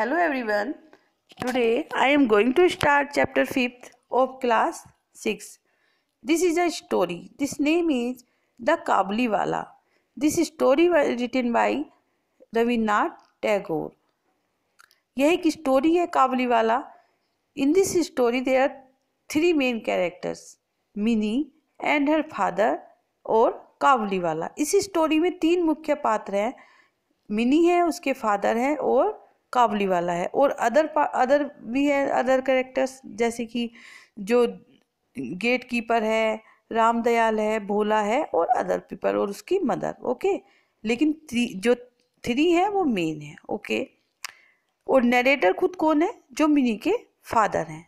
Hello everyone today I am going to start chapter fifth of class six this is a story this name is the Kabuliwala this story was written by रविनाथ टैगोर यह एक story है Kabuliwala in this story there are three main characters Mini and her father और काबली वाला इसी story में तीन मुख्य पात्र हैं मिनी है उसके फादर हैं और काबली वाला है और अदर अदर भी है अदर करेक्टर्स जैसे कि जो गेट कीपर है राम दयाल है भोला है और अदर पीपल और उसकी मदर ओके लेकिन थ्री जो थ्री है वो मेन है ओके और नरेटर खुद कौन है जो मिनी के फादर हैं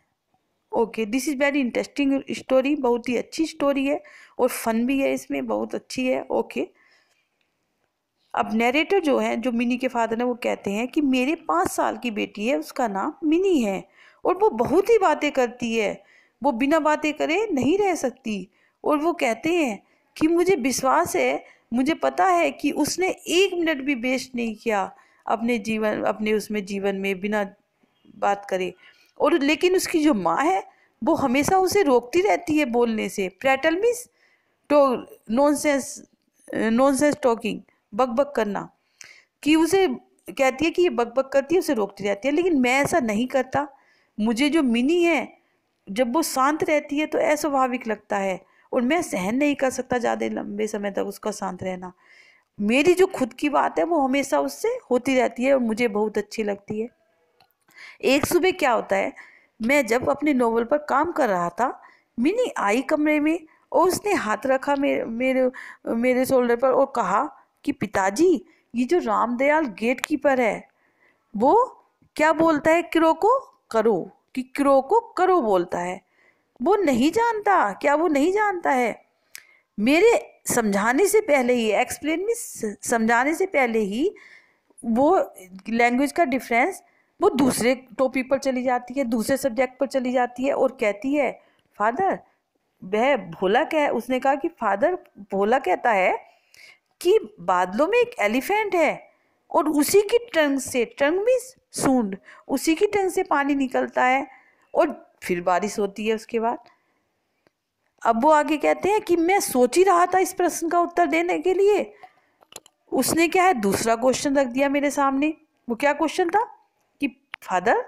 okay this is very interesting story बहुत ही अच्छी स्टोरी है और फन भी है इसमें बहुत अच्छी है ओके okay. अब नरेटर जो है जो मिनी के फादर हैं वो कहते हैं कि मेरे पाँच साल की बेटी है उसका नाम मिनी है और वो बहुत ही बातें करती है वो बिना बातें करे नहीं रह सकती और वो कहते हैं कि मुझे विश्वास है मुझे पता है कि उसने एक मिनट भी वेस्ट नहीं किया अपने जीवन अपने उसमें जीवन में बिना बात करे और लेकिन उसकी जो माँ है वो हमेशा उसे रोकती रहती है बोलने से prattle means to nonsense talking बकबक करना कि उसे कहती है कि ये बकबक करती है उसे रोकती रहती है लेकिन मैं ऐसा नहीं करता मुझे जो मिनी है जब वो शांत रहती है तो अस्वाभाविक लगता है और मैं सहन नहीं कर सकता ज़्यादा लंबे समय तक उसका शांत रहना मेरी जो खुद की बात है वो हमेशा उससे होती रहती है और मुझे बहुत अच्छी लगती है एक सुबह क्या होता है मैं जब अपने नोवेल पर काम कर रहा था मिनी आई कमरे में और उसने हाथ रखा मेरे मेरे मेरे शोल्डर पर और कहा कि पिताजी ये जो रामदयाल गेट कीपर है वो क्या बोलता है किरो को करो कि किरो को करो बोलता है वो नहीं जानता क्या वो नहीं जानता है मेरे समझाने से पहले ही एक्सप्लेन में समझाने से पहले ही वो लैंग्वेज का डिफरेंस वो दूसरे टॉपिक पर चली जाती है दूसरे सब्जेक्ट पर चली जाती है और कहती है फादर वह भोला कह उसने कहा कि फादर भोला कहता है कि बादलों में एक एलिफेंट है और उसी की टंग से टंग भी सूंड उसी की टंग से पानी निकलता है और फिर बारिश होती है उसके बाद अब वो आगे कहते हैं कि मैं सोच ही रहा था इस प्रश्न का उत्तर देने के लिए उसने क्या है दूसरा क्वेश्चन रख दिया मेरे सामने वो क्या क्वेश्चन था कि फादर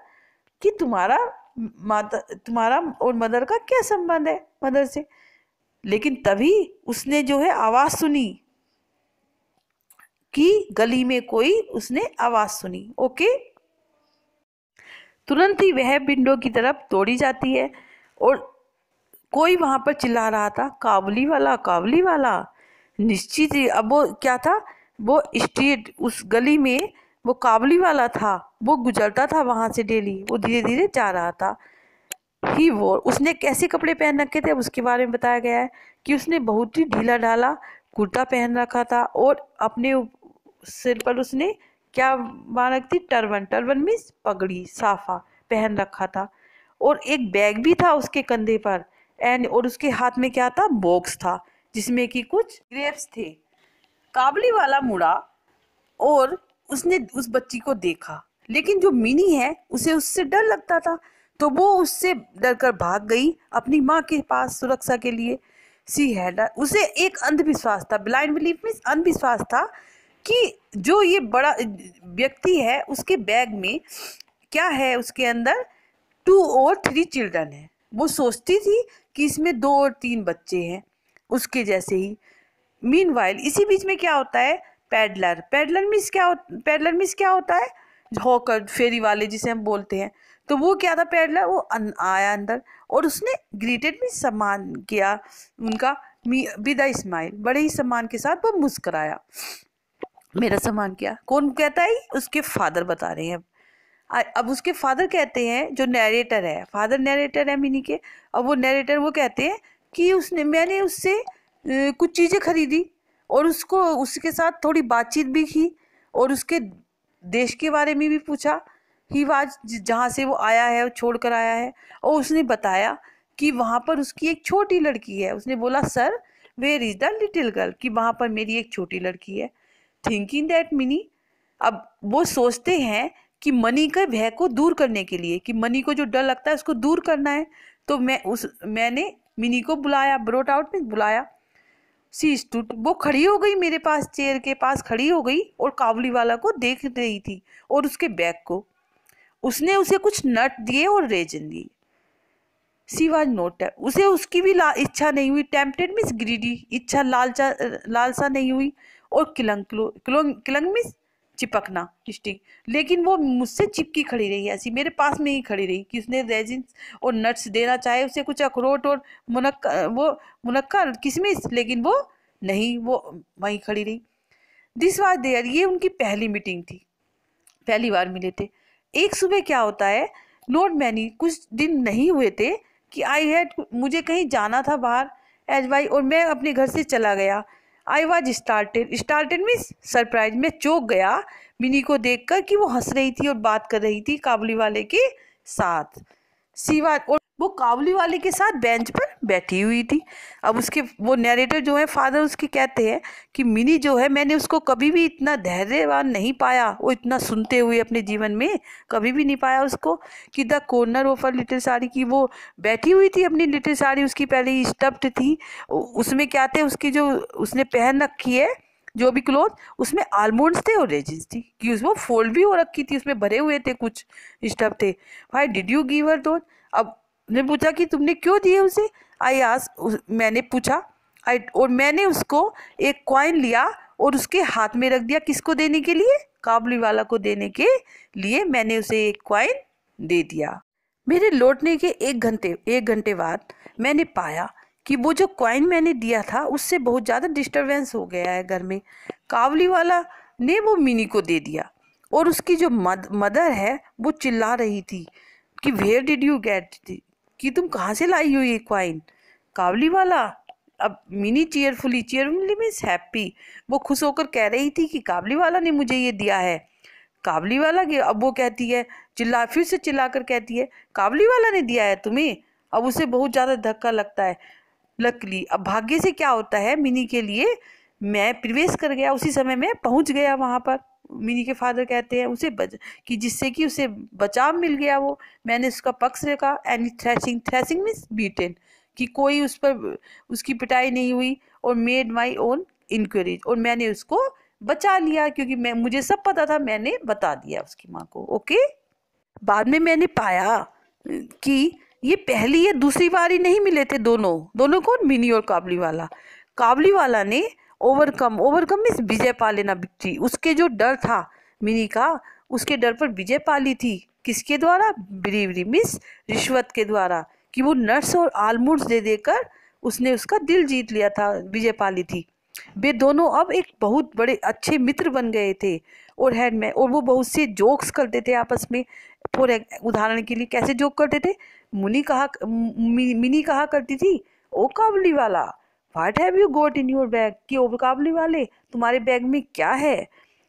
कि तुम्हारा माता तुम्हारा और मदर का क्या संबंध है मदर से लेकिन तभी उसने जो है आवाज़ सुनी कि गली में कोई उसने आवाज़ सुनी ओके तुरंत ही वह विंडो की तरफ दौड़ी जाती है और कोई वहां पर चिल्ला रहा था काबली वाला काबली वाला निश्चित ही अब वो क्या था वो स्ट्रीट उस गली में वो काबली वाला था वो गुजरता था वहां से डेली वो धीरे धीरे जा रहा था ही वो उसने कैसे कपड़े पहन रखे थे उसके बारे में बताया गया है कि उसने बहुत ही ढीला ढाला कुर्ता पहन रखा था और अपने सिर पर उसने क्या बांध रखी टर्बन टर्बन मीन्स पगड़ी साफा पहन रखा था और एक बैग भी था उसके कंधे पर एंड और उसके हाथ में क्या था बॉक्स था जिसमें कि कुछ ग्रेप्स थे काबली वाला मुड़ा और उसने उस बच्ची को देखा लेकिन जो मिनी है उसे उससे डर लगता था तो वो उससे डर कर भाग गई अपनी माँ के पास सुरक्षा के लिए सी है उसे एक अंधविश्वास था ब्लाइंड बिलीफ मीन्स अंधविश्वास था कि जो ये बड़ा व्यक्ति है उसके बैग में क्या है उसके अंदर टू और थ्री चिल्ड्रन है वो सोचती थी कि इसमें दो और तीन बच्चे हैं उसके जैसे ही मीन इसी बीच में क्या होता है पैडलर पैडलर मिस क्या होता पैडलर मिस क्या होता है हॉकर फेरी वाले जिसे हम बोलते हैं तो वो क्या था पैडलर वो अन, अं, आया अंदर और उसने ग्रीटेड भी सम्मान किया उनका विद स्माइल बड़े ही सम्मान के साथ वो मुस्कराया मेरा सामान क्या कौन कहता है उसके फादर बता रहे हैं अब अब उसके फादर कहते हैं जो नरेटर है फादर नरेटर है मिनी के अब वो नरेटर वो कहते हैं कि उसने मैंने उससे कुछ चीज़ें खरीदी और उसको उसके साथ थोड़ी बातचीत भी की और उसके देश के बारे में भी पूछा ही वाज जहाँ से वो आया है छोड़ कर आया है और उसने बताया कि वहाँ पर उसकी एक छोटी लड़की है उसने बोला sir where is the little girl कि वहाँ पर मेरी एक छोटी लड़की है थिंकिंग दैट मनी अब वो सोचते हैं कि मनी के भय को दूर करने के लिए कि मनी को जो डर लगता है उसको दूर करना है तो मैं उस मैंने मिनी को बुलाया ब्रोट आउट में बुलाया सी स्टूट वो खड़ी हो गई मेरे पास चेयर के पास खड़ी हो गई और कावली वाला को देख रही थी और उसके बैग को उसने उसे कुछ नट दिए और रेजन दिए सी वाज नोट उसे उसकी भी इच्छा नहीं हुई टेम्पटेड मीन्स ग्रीडी इच्छा लालचा लालसा नहीं हुई और किलंग किलंग में चिपकना स्टिक लेकिन वो मुझसे चिपकी खड़ी रही ऐसी मेरे पास में ही खड़ी रही कि उसने रेजिन और नट्स देना चाहे उसे कुछ अखरोट और मुनक वो मुनक्का किशमिश लेकिन वो नहीं वो वहीं खड़ी रही दिस वाज देयर ये उनकी पहली मीटिंग थी पहली बार मिले थे एक सुबह क्या होता है नोट मैनी कुछ दिन नहीं हुए थे कि आई हैड मुझे कहीं जाना था बाहर एज वाई और मैं अपने घर से चला गया I was started started means surprise में चौक गया मिनी को देखकर कि वो हंस रही थी और बात कर रही थी काबुली वाले के साथ सीवा और वो कावली वाली के साथ बेंच पर बैठी हुई थी अब उसके वो नैरेटर जो है फादर उसके कहते हैं कि मिनी जो है मैंने उसको कभी भी इतना धैर्यवान नहीं पाया वो इतना सुनते हुए अपने जीवन में कभी भी नहीं पाया उसको कि the corner of her little sari की वो बैठी हुई थी अपनी लिटिल साड़ी उसकी पहले स्टफ्ड थी उसमें क्या थे उसकी जो उसने पहन रखी है जो भी क्लोथ उसमें आलमोंड्स थे और रेजिन्स थी कि उसमें फोल्ड भी हो रखी थी उसमें भरे हुए थे कुछ स्टफ थे भाई डिड यू गिव हर दो अब ने पूछा कि तुमने क्यों दिए उसे आई आस मैंने पूछा आई और मैंने उसको एक क्वाइन लिया और उसके हाथ में रख दिया किसको देने के लिए काबली वाला को देने के लिए मैंने उसे एक क्वाइन दे दिया मेरे लौटने के एक घंटे एक घंटे बाद मैंने पाया कि वो जो क्वाइन मैंने दिया था उससे बहुत ज़्यादा डिस्टरबेंस हो गया है घर में कावली वाला ने वो मिनी को दे दिया और उसकी जो मद, मदर है वो चिल्ला रही थी कि वेयर डिड यू गेट कि तुम कहाँ से लाई हो ये क्वाइन कावली वाला अब Mini cheerfully cheerfully means happy वो खुश होकर कह रही थी कि कावली वाला ने मुझे ये दिया है कावली वाला के अब वो कहती है चिल्ला फिर से चिल्ला कर कहती है कावली वाला ने दिया है तुम्हें अब उसे बहुत ज़्यादा धक्का लगता है लकली अब भाग्य से क्या होता है मिनी के लिए मैं प्रवेश कर गया उसी समय में पहुंच गया वहाँ पर मिनी के फादर कहते हैं उसे बच कि जिससे कि उसे बचाव मिल गया वो मैंने उसका पक्ष रखा any thrashing thrashing means beaten कि कोई उस पर उसकी पिटाई नहीं हुई और मेड माई ओन इंक्वायरीज और मैंने उसको बचा लिया क्योंकि मैं मुझे सब पता था मैंने बता दिया उसकी माँ को ओके बाद में मैंने पाया कि ये पहली या दूसरी बार ही नहीं मिले थे दोनों दोनों कौन मिनी और काबली वाला काबली वाला ने ओवरकम ओवरकम मीन्स विजय पा लेना विक्ट्री उसके जो डर था मिनी का उसके डर पर विजय पा ली थी किसके द्वारा ब्रीवरी मिस रिश्वत के द्वारा कि वो नर्स और आलमूड्स दे देकर उसने उसका दिल जीत लिया था विजय पाली थी वे दोनों अब एक बहुत बड़े अच्छे मित्र बन गए थे और हैंड में और वो बहुत से जोक्स करते थे आपस में फॉर उदाहरण के लिए कैसे जोक करते थे मुनी कहा मिनी कहा करती थी ओ Kabuliwala what have you got in your bag कि ओ वाले तुम्हारे बैग में क्या है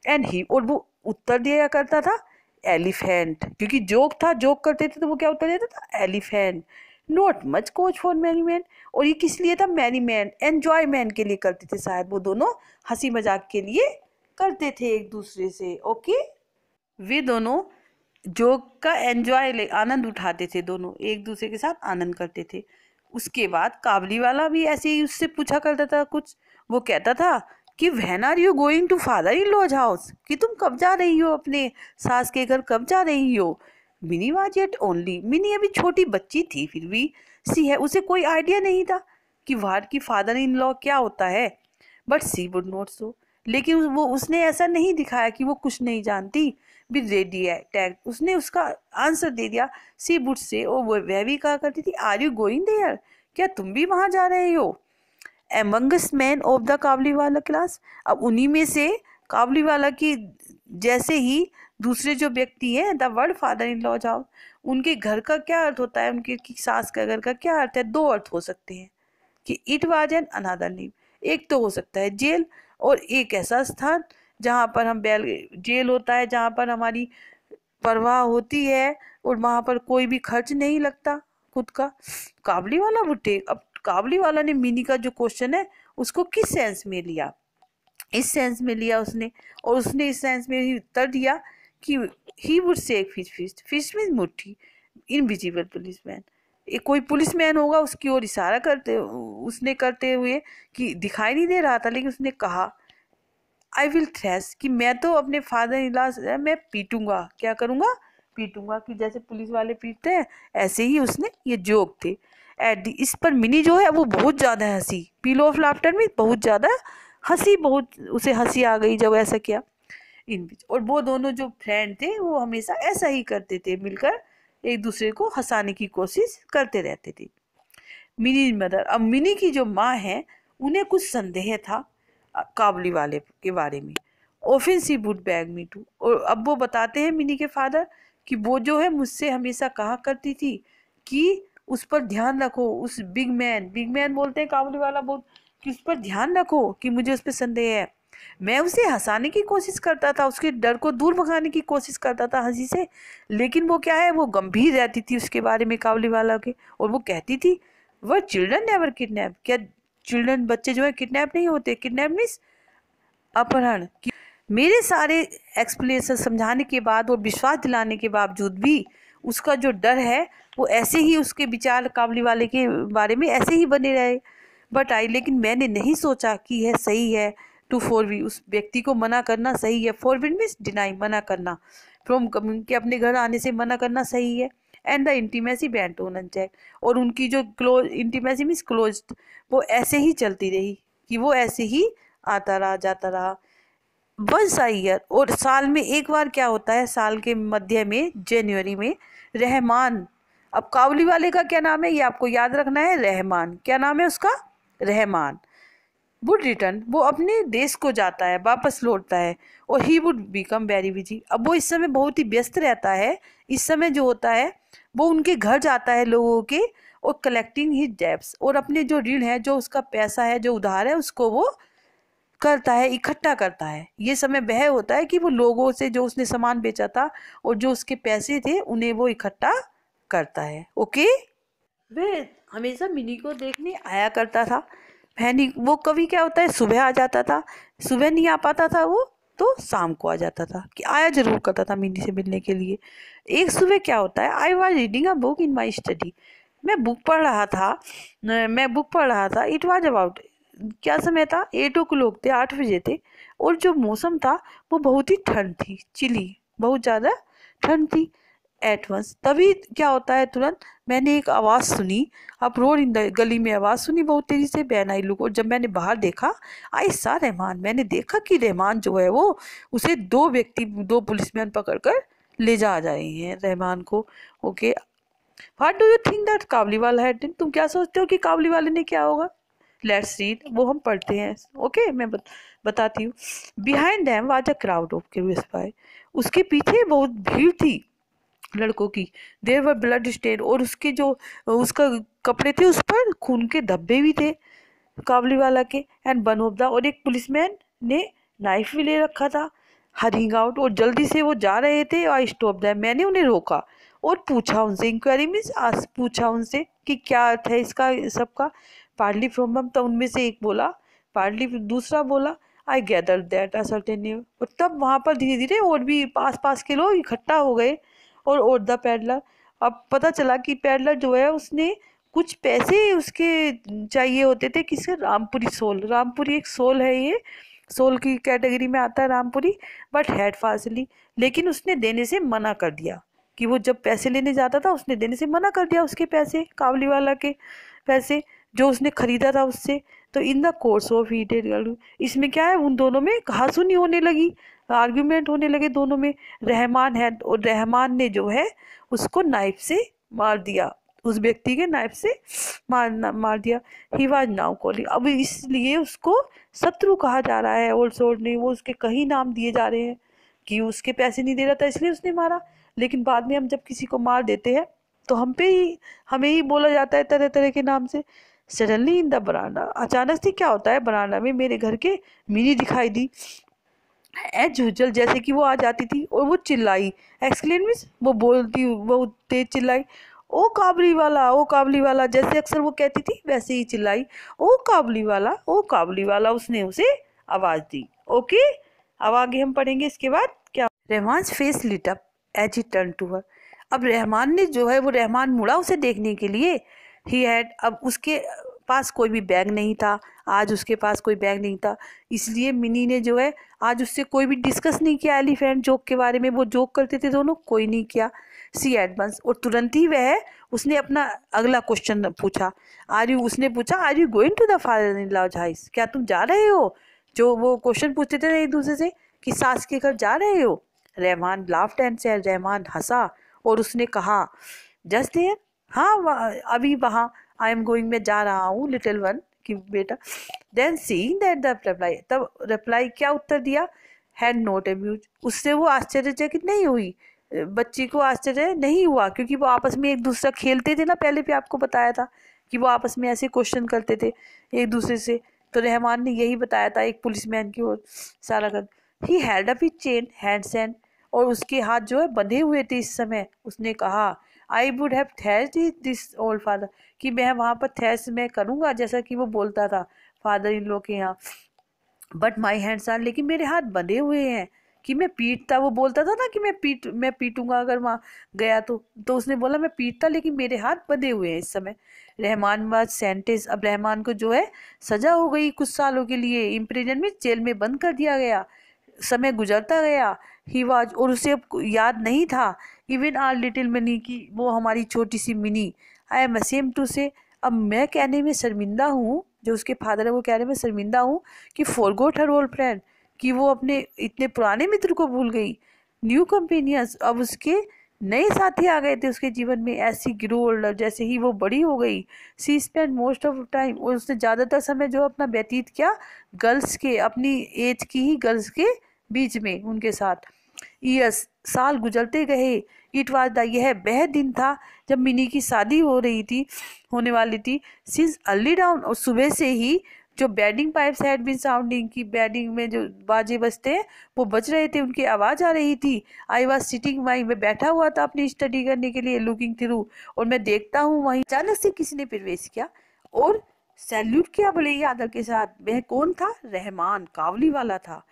एंड ही और वो उत्तर दिया करता था एलिफेंट क्योंकि जोक था जोक करते थे तो वो क्या उत्तर देता था elephant not much coach for many man और ये किस लिए था मैनी मैन एन्जॉय मैन के लिए करते थे शायद वो दोनों हंसी मजाक के लिए करते थे एक दूसरे से ओके वे दोनों जोक का एन्जॉय आनंद उठाते थे दोनों एक दूसरे के साथ आनंद करते थे उसके बाद काबली वाला भी ऐसे ही उससे पूछा करता था कुछ वो कहता था कि when are you going to father in law's house कि तुम कब जा रही हो अपने सास के घर कब जा रही हो Mini was yet only Mini अभी छोटी बच्ची थी फिर भी सी है उसे कोई आइडिया नहीं था कि वार की फादर इन लॉ क्या होता है but she would not so लेकिन वो उसने ऐसा नहीं दिखाया कि वो कुछ नहीं जानती विद रेडी है टैग उसने उसका आंसर दे दिया सी बुट से और वो वह भी कहा करती थी आर यू गोइंग देयर क्या तुम भी वहाँ जा रहे हो amongst man of the Kabuliwala class अब उन्हीं में से काबली वाला की जैसे ही दूसरे जो व्यक्ति हैं the world father in law जाओ उनके घर का क्या अर्थ होता है उनके सास का घर का क्या अर्थ है दो अर्थ हो सकते हैं कि it was an another name एक तो हो सकता है जेल और एक ऐसा स्थान जहाँ पर हम बैल जेल होता है जहाँ पर हमारी परवाह होती है और वहाँ पर कोई भी खर्च नहीं लगता खुद का काबली वाला बुटेक अब काबली वाला ने मिनी का जो क्वेश्चन है उसको किस सेंस में लिया इस सेंस में लिया उसने और उसने इस सेंस में ही उत्तर दिया कि he would say fist fist fist mean मुट्ठी इनविजिबल पुलिस मैन कोई पुलिस मैन होगा उसकी ओर इशारा करते उसने करते हुए कि दिखाई नहीं दे रहा था लेकिन उसने कहा आई विल थ्रेस कि मैं तो अपने फादर इलाज मैं पीटूंगा क्या करूँगा पीटूंगा कि जैसे पुलिस वाले पीटते हैं ऐसे ही उसने ये जोक थे एट इस पर मिनी जो है वो बहुत ज़्यादा हंसी पीलो ऑफ लाफ्टर में बहुत ज़्यादा हंसी बहुत उसे हंसी आ गई जब ऐसा किया इन बीच और वो दोनों जो फ्रेंड थे वो हमेशा ऐसा ही करते थे मिलकर एक दूसरे को हंसाने की कोशिश करते रहते थे मिनी मदर अब मिनी की जो माँ है उन्हें कुछ संदेह था काबली वाले के बारे में offensive but beg me to और अब वो बताते हैं मिनी के फादर कि वो जो है मुझसे हमेशा कहा करती थी कि उस पर ध्यान रखो उस बिग मैन बिग मैन बोलते हैं काबली वाला बहुत कि उस पर ध्यान रखो कि मुझे उस पर संदेह है मैं उसे हंसाने की कोशिश करता था उसके डर को दूर भगाने की कोशिश करता था हंसी से लेकिन वो क्या है वो गंभीर रहती थी उसके बारे में कावली वाला के और वो कहती थी वह चिल्ड्रन नेवर किडनैप क्या चिल्ड्रन बच्चे जो है किडनैप नहीं होते किडनैप मीन्स अपहरण मेरे सारे एक्सप्लेनेशन समझाने के बाद और विश्वास दिलाने के बावजूद भी उसका जो डर है वो ऐसे ही उसके विचार काबली वाले के बारे में ऐसे ही बने रहे बट आई लेकिन मैंने नहीं सोचा कि यह सही है टू फोर वी उस व्यक्ति को मना करना सही है फोर वीड मीन्स डिनाई मना करना फ्रॉम के अपने घर आने से मना करना सही है and the intimacy band to check और उनकी जो क्लोज इंटीमेसी मीन्स क्लोज वो ऐसे ही चलती रही कि वो ऐसे ही आता रहा जाता रहा वंस आई ईयर और साल में एक बार क्या होता है साल के मध्य में जनवरी में रहमान अब कावली वाले का क्या नाम है ये आपको याद रखना है रहमान क्या नाम है उसका रहमान वुड रिटर्न वो अपने देश को जाता है वापस लौटता है और he would become very busy अब वो इस समय बहुत ही व्यस्त रहता है इस समय जो होता है वो उनके घर जाता है लोगों के और कलेक्टिंग ही डेब्स और अपने जो ऋण है जो उसका पैसा है जो उधार है उसको वो करता है इकट्ठा करता है ये समय वह होता है कि वो लोगों से जो उसने सामान बेचा था और जो उसके पैसे थे उन्हें वो इकट्ठा करता है ओके वह हमेशा मिनी को देखने आया करता था फैनी वो कभी क्या होता है सुबह आ जाता था सुबह नहीं आ पाता था वो तो शाम को आ जाता था कि आया जरूर करता था मिनी से मिलने के लिए एक सुबह क्या होता है I was reading a book in my study मैं बुक पढ़ रहा था मैं बुक पढ़ रहा था इट वॉज अबाउट क्या समय था एट ओ क्लॉक थे आठ बजे थे और जो मौसम था वो बहुत ही ठंड थी चिली बहुत ज़्यादा ठंड थी एट वंस तभी क्या होता है तुरंत मैंने एक आवाज़ सुनी अब रोड इन गली में आवाज़ सुनी बहुत तेज़ी से बैन आई लुक और जब मैंने बाहर देखा आई सा रहमान मैंने देखा कि रहमान जो है वो उसे दो व्यक्ति दो पुलिसमैन पकड़ कर ले जा रहे हैं रहमान को okay what do you think that Kabuliwala had तुम क्या सोचते हो कि काबली वाले ने क्या होगा लेट्स रीड वो हम पढ़ते हैं ओके okay, मैं बत, बताती हूँ behind them was a crowd of curious boys उसके पीछे बहुत भीड़ थी लड़कों की देर व ब्लड स्टेन और उसके जो उसका कपड़े थे उस पर खून के धब्बे भी थे काबलीवाला के एंड बनोबदा और एक पुलिसमैन ने नाइफ भी ले रखा था हरिंग आउट और जल्दी से वो जा रहे थे आई स्टॉप दैम मैंने उन्हें रोका और पूछा उनसे इंक्वायरी मीन्स आज पूछा उनसे कि क्या अर्थ है इसका सबका पार्ली फ्रॉम तो उनमें से एक बोला पार्ली दूसरा बोला आई गैदर दैट असरटेन्यू और तब वहाँ पर धीरे धीरे और भी पास पास के लोग इकट्ठा हो गए और और द पैडलर अब पता चला कि पैडलर जो है उसने कुछ पैसे उसके चाहिए होते थे किसके रामपुरी सोल रामपुरी एक सोल है ये सोल की कैटेगरी में आता है रामपुरी बट हैड फासली लेकिन उसने देने से मना कर दिया कि वो जब पैसे लेने जाता था उसने देने से मना कर दिया उसके पैसे कावली वाला के पैसे जो उसने खरीदा था उससे तो in the course of heated इसमें क्या है उन दोनों में नहीं होने लगी आर्ग्यूमेंट होने लगे दोनों में रहमान है और रहमान ने जो है उसको नाइफ से मार दिया उस व्यक्ति के नाइफ से मारना मार दिया ही वाज नाउ कॉलिंग अब इसलिए उसको शत्रु कहा जा रहा है ओल्ड सोल्ड ने वो उसके कहीं नाम दिए जा रहे हैं कि उसके पैसे नहीं दे रहा था इसलिए उसने मारा लेकिन बाद में हम जब किसी को मार देते हैं तो हम पे ही हमें ही बोला जाता है तरह तरह के नाम से सडनली इन द बरांडा अचानक से क्या होता है बरांडा में मेरे घर के मिनी दिखाई दी ऐ झुझल जैसे कि वो आ जाती थी और वो चिल्लाई एक्सक्लेन मीन्स वो बोलती बहुत तेज चिल्लाई ओ काबली वाला ओ काबली वाला जैसे अक्सर वो कहती थी वैसे ही चिल्लाई ओ काबली वाला ओ काबली वाला उसने उसे आवाज़ दी ओके अब आगे हम पढ़ेंगे इसके बाद क्या Rahman face lit up as he turn to her अब रहमान ने जो है वो रहमान मुड़ा उसे देखने के लिए ही हैड अब उसके पास कोई भी बैग नहीं था आज उसके पास कोई बैग नहीं था इसलिए मिनी ने जो है आज उससे कोई भी डिस्कस नहीं किया एलिफेंट जोक के बारे में वो जोक करते थे दोनों कोई नहीं किया सी एडवांस और तुरंत ही वह उसने अपना अगला क्वेश्चन पूछा आर यू उसने पूछा are you going to the father in law's house क्या तुम जा रहे हो जो वो क्वेश्चन पूछते थे एक दूसरे से कि सास के घर जा रहे हो रहमान लाफ्ट एंड से रहमान हंसा और उसने कहा जस्ट देयर हाँ अभी वहाँ आई एम गोइंग मैं जा रहा हूँ लिटिल वन कि बेटा then seeing that the reply तब रिप्लाई क्या उत्तर दिया हैड नोट एम्यूज उससे वो आश्चर्यचकित नहीं हुई बच्ची को आश्चर्य नहीं हुआ क्योंकि वो आपस में एक दूसरा खेलते थे ना पहले भी आपको बताया था कि वो आपस में ऐसे क्वेश्चन करते थे एक दूसरे से तो रहमान ने यही बताया था एक पुलिस मैन की ओर सारा कर he had up he chain hands and और उसके हाथ जो है बंधे हुए थे इस समय उसने कहा I would have thrashed this old father कि मैं वहाँ पर थैस मैं करूँगा जैसा कि वो बोलता था फादर इन लोग के यहाँ बट माई हैंड्स आर लेकिन मेरे हाथ बंधे हुए हैं कि मैं पीटता वो बोलता था ना कि मैं पीट मैं पीटूंगा अगर वहाँ गया तो तो उसने बोला मैं पीटता लेकिन मेरे हाथ बंधे हुए हैं इस समय रहमान बाद सेंटेंस अब रहमान को जो है सजा हो गई कुछ सालों के लिए इम्प्रिजन में जेल में बंद कर दिया गया समय गुजरता गया ही वाज और उसे अब याद नहीं था इवन आर लिटिल मनी की वो हमारी छोटी सी Mini I am ashamed to say अब मैं कहने में शर्मिंदा हूँ जो उसके फादर है वो कहने में शर्मिंदा हूँ कि गोट हर ओल्ड फ्रेंड कि वो अपने इतने पुराने मित्र को भूल गई न्यू कंपेनियंस अब उसके नए साथी आ गए थे उसके जीवन में ऐसी ग्रो ओल्ड जैसे ही वो बड़ी हो गई she spend most of time और उसने ज़्यादातर समय जो अपना व्यतीत किया गर्ल्स के अपनी एज की ही गर्ल्स के बीच में उनके साथ ईयर्स साल गुजरते गए इट वॉज द यह वह दिन था जब मिनी की शादी हो रही थी होने वाली थी सिंस अर्ली डाउन और सुबह से ही जो wedding pipes had been sounding की बैडिंग में जो बाजे बजते हैं वो बज रहे थे उनकी आवाज़ आ रही थी आई वॉज सिटिंग वहीं मैं बैठा हुआ था अपनी स्टडी करने के लिए लुकिंग थ्रू और मैं देखता हूँ वहीं अचानक से किसी ने प्रवेश किया और सैल्यूट किया भले यादव के साथ वह कौन था रहमान कावली वाला था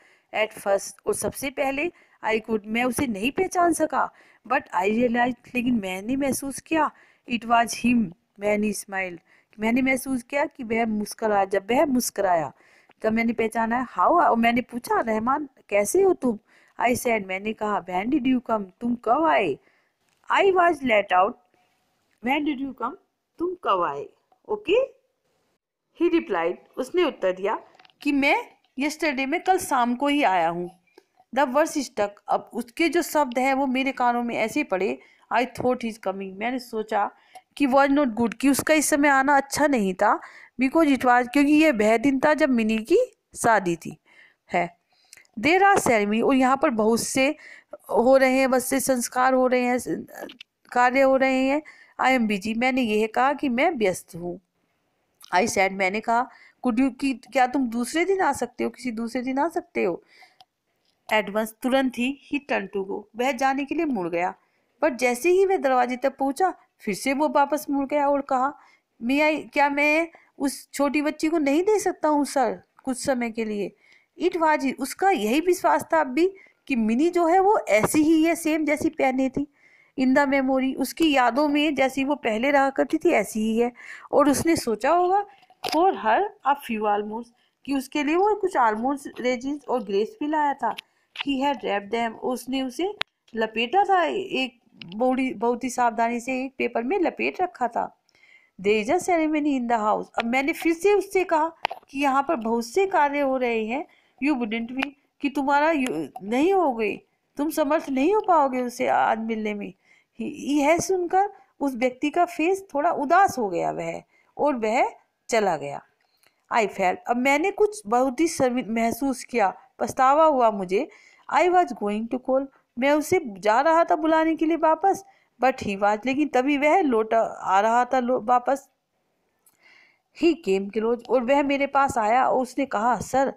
एट फर्स्ट और सबसे पहले आई कुड मैं उसे नहीं पहचान सका बट आई रियलाइज लेकिन मैंने महसूस किया इट वॉज हिम मैंने स्माइल मैंने महसूस किया कि वह मुस्कराया जब वह मुस्कराया तब मैंने पहचाना है हाउ और मैंने पूछा रहमान कैसे हो तुम आई सैड मैंने कहा वैन डिड यू कम तुम कब आए I was let out when did you come तुम कब आए ओके ही रिप्लाइड उसने उत्तर दिया कि मैं यस्टरडे में कल शाम को ही आया हूँ द वर्स स्टक अब उसके जो शब्द है वो मेरे कानों में ऐसे पड़े आई थॉट इज कमिंग मैंने सोचा कि वॉज नॉट गुड कि उसका इस समय आना अच्छा नहीं था बिकॉज इट वॉज क्योंकि ये वह दिन था जब मिनी की शादी थी है देर आर सेरेमनी और यहाँ पर बहुत से हो रहे हैं बस से संस्कार हो रहे हैं कार्य हो रहे हैं आई एम बिजी मैंने यह कहा कि मैं व्यस्त हूँ आई सैड मैंने कहा कुड यू की क्या तुम दूसरे दिन आ सकते हो किसी दूसरे दिन आ सकते हो एडवंस तुरंत ही ही टर्न टू गो वह जाने के लिए मुड़ गया पर जैसे ही वह दरवाजे तक पहुंचा फिर से वो वापस मुड़ गया और कहा मियाँ क्या मैं उस छोटी बच्ची को नहीं दे सकता हूँ सर कुछ समय के लिए इट वाज उसका यही विश्वास था अब भी कि मिनी जो है वो ऐसी ही है सेम जैसी पहने थी इन द मेमोरी उसकी यादों में जैसी वो पहले रहा करती थी ऐसी ही है और उसने सोचा होगा for her a few almost कि उसके लिए वो कुछ आलमोंड्स रेजिन्स और ग्रेस भी लाया था ही है रैप डैम उसने उसे लपेटा था एक बोड़ी बहुत ही सावधानी से एक पेपर में लपेट रखा था there is a ceremony in the house अब मैंने फिर से उससे कहा कि यहाँ पर बहुत से कार्य हो रहे हैं यू वुडेंट भी कि तुम्हारा नहीं हो गई तुम समर्थ नहीं हो पाओगे उसे आज मिलने में यह सुनकर उस व्यक्ति का फेस थोड़ा उदास हो गया वह और वह चला गया आई फेल अब मैंने कुछ बहुत ही महसूस किया पछतावा हुआ मुझे I was going to call मैं उसे जा रहा था बुलाने के लिए वापस बट ही वाज लेकिन तभी वह लौटा आ रहा था वापस ही केम क्लोज और वह मेरे पास आया और उसने कहा सर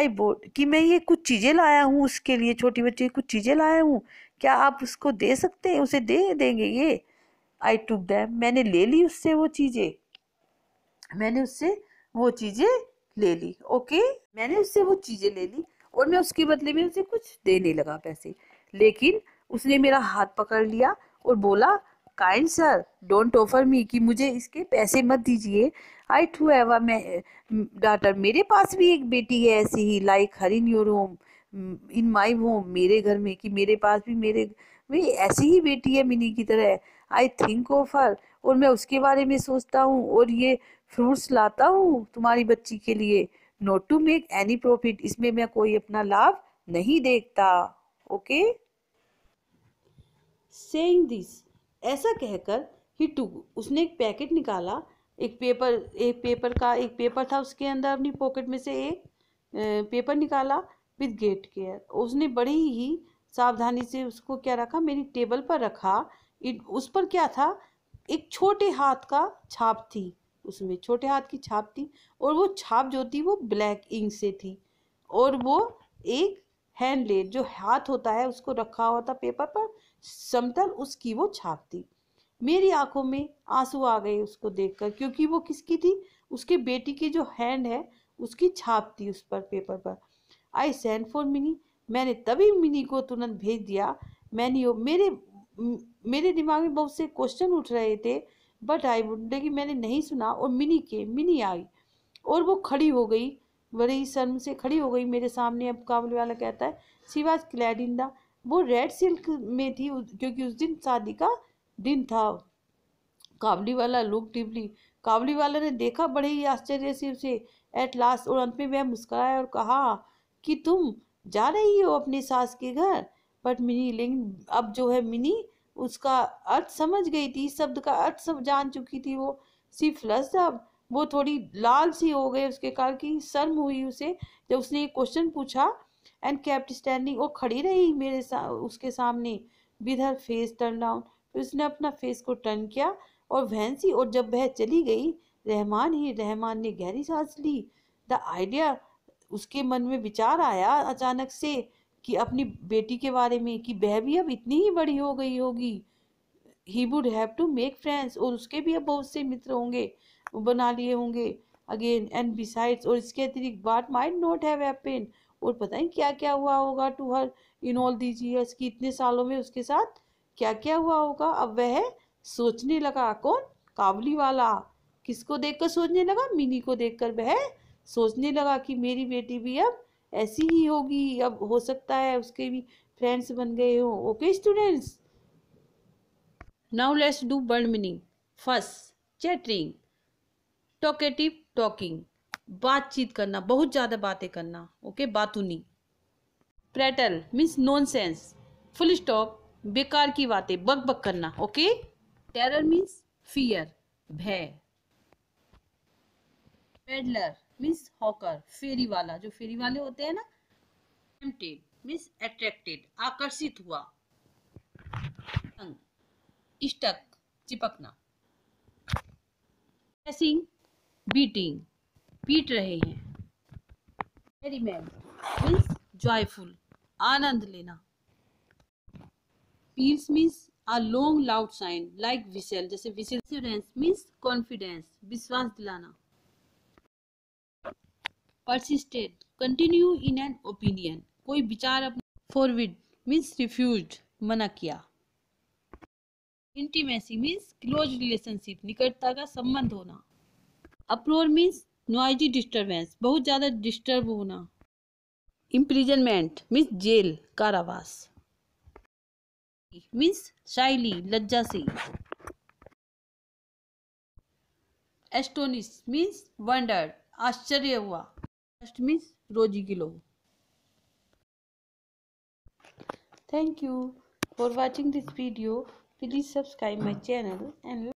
आई बोट कि मैं ये कुछ चीज़ें लाया हूँ उसके लिए छोटी बच्ची कुछ चीज़ें लाया हूँ क्या आप उसको दे सकते हैं उसे दे देंगे ये आई टुक दैम मैंने ले ली उससे वो चीज़ें मैंने उससे वो चीज़ें ले ली ओके मैंने उससे वो चीज़ें ले ली और मैं उसके बदले में उसे कुछ देने लगा पैसे लेकिन उसने मेरा हाथ पकड़ लिया और बोला kind sir don't offer me कि मुझे इसके पैसे मत दीजिए आई टू एव मैं डॉटर मेरे पास भी एक बेटी है ऐसी ही like her in your home in my home मेरे घर में कि मेरे पास भी मेरे मेरी ऐसी ही बेटी है मिनी की तरह आई थिंक ऑफर और मैं उसके बारे में सोचता हूँ और ये फ्रूट्स लाता हूँ तुम्हारी बच्ची के लिए not to make any profit इसमें मैं कोई अपना लाभ नहीं देखता ओके सेइंग दिस ऐसा कहकर ही टू उसने एक पैकेट निकाला एक पेपर एक पेपर का एक पेपर था उसके अंदर अपनी पॉकेट में से एक पेपर निकाला विद गेट केयर उसने बड़ी ही सावधानी से उसको क्या रखा मेरी टेबल पर रखा उस पर क्या था एक छोटे हाथ का छाप थी उसमें छोटे हाथ की छाप थी और वो छाप जो थी वो ब्लैक इंक से थी और वो एक हैंडलेड जो हाथ होता है उसको रखा हुआ था पेपर पर समतल उसकी वो छाप थी मेरी आंखों में आंसू आ गए उसको देखकर क्योंकि वो किसकी थी उसके बेटी की जो हैंड है उसकी छाप थी उस पर पेपर पर आई सेंड फॉर मिनी मैंने तभी मिनी को तुरंत भेज दिया मैंने मेरे मेरे दिमाग में बहुत से क्वेश्चन उठ रहे थे बट आई वुड लेकिन मैंने नहीं सुना और मिनी के मिनी आई और वो खड़ी हो गई बड़ी शर्म से खड़ी हो गई मेरे सामने अब काबुल वाला कहता है शिवाज क्लैडिंदा वो रेड सिल्क में थी क्योंकि उस दिन शादी का दिन था काबली वाला लुक डिबली काबली वाला ने देखा बड़े ही आश्चर्य से उसे एट लास्ट और अंत में वह मुस्कुराया और कहा कि तुम जा रही हो अपने सास के घर बट मिनी लेकिन अब जो है मिनी उसका अर्थ समझ गई थी शब्द का अर्थ सब जान चुकी थी वो सी फ्लस अब वो थोड़ी लाल सी हो गई उसके कार की शर्म हुई उसे जब उसने क्वेश्चन पूछा एंड कैप्ट स्टैंडिंग वो खड़ी रही मेरे सा, उसके सामने बिधर फेस टर्न डाउन फिर उसने अपना फेस को टर्न किया और वहसी और जब वह चली गई रहमान ही रहमान ने गहरी सांस ली द आइडिया उसके मन में विचार आया अचानक से कि अपनी बेटी के बारे में कि वह भी अब इतनी ही बड़ी हो गई होगी he would have to make friends और उसके भी अब बहुत से मित्र होंगे बना लिए होंगे अगेन एंड बिसाइड्स और इसके अतिरिक्त what might not have happen और पता नहीं क्या क्या हुआ होगा to her in all these years कि इतने सालों में उसके साथ क्या क्या हुआ होगा अब वह सोचने लगा कौन काबली वाला किसको देखकर सोचने लगा मिनी को देखकर वह सोचने लगा कि मेरी बेटी भी अब ऐसी ही होगी अब हो सकता है उसके भी फ्रेंड्स बन गए हो okay students now let's do word meaning फस चैटरिंग टॉकेटिव टॉकिंग बातचीत करना बहुत ज़्यादा बातें करना ओके okay? बातूनी prattle means nonsense full stop बेकार की बातें बक बक करना ओके टेरर मीन्स फियर भय पेडलर मीन्स हॉकर फेरी वाला जो फेरी वाले होते हैं ना टेम्पटेड मीन्स अट्रैक्टेड आकर्षित हुआ स्टक चिपकना प्रेसिंग बीटिंग पीट रहे हैं वेरी मैन मीन्स जॉयफुल आनंद लेना peals means a long loud sign like whistle जैसे विसल मीन्स कॉन्फिडेंस विश्वास दिलाना persisted continue in an opinion कोई विचार अपना forward means refused मना किया इंटीमेसी मीन्स क्लोज रिलेशनशिप निकटता का संबंध होना अप्रोर मीन्स नॉइजी डिस्टरबेंस बहुत ज़्यादा डिस्टर्ब होना इम्प्रिजनमेंट मीन्स जेल कारावास मीन्स शायली लज्जा से एस्टोनिश मीन्स वंडर आश्चर्य हुआ just means Roji ki logo. Thank you for watching this video. Please subscribe my channel and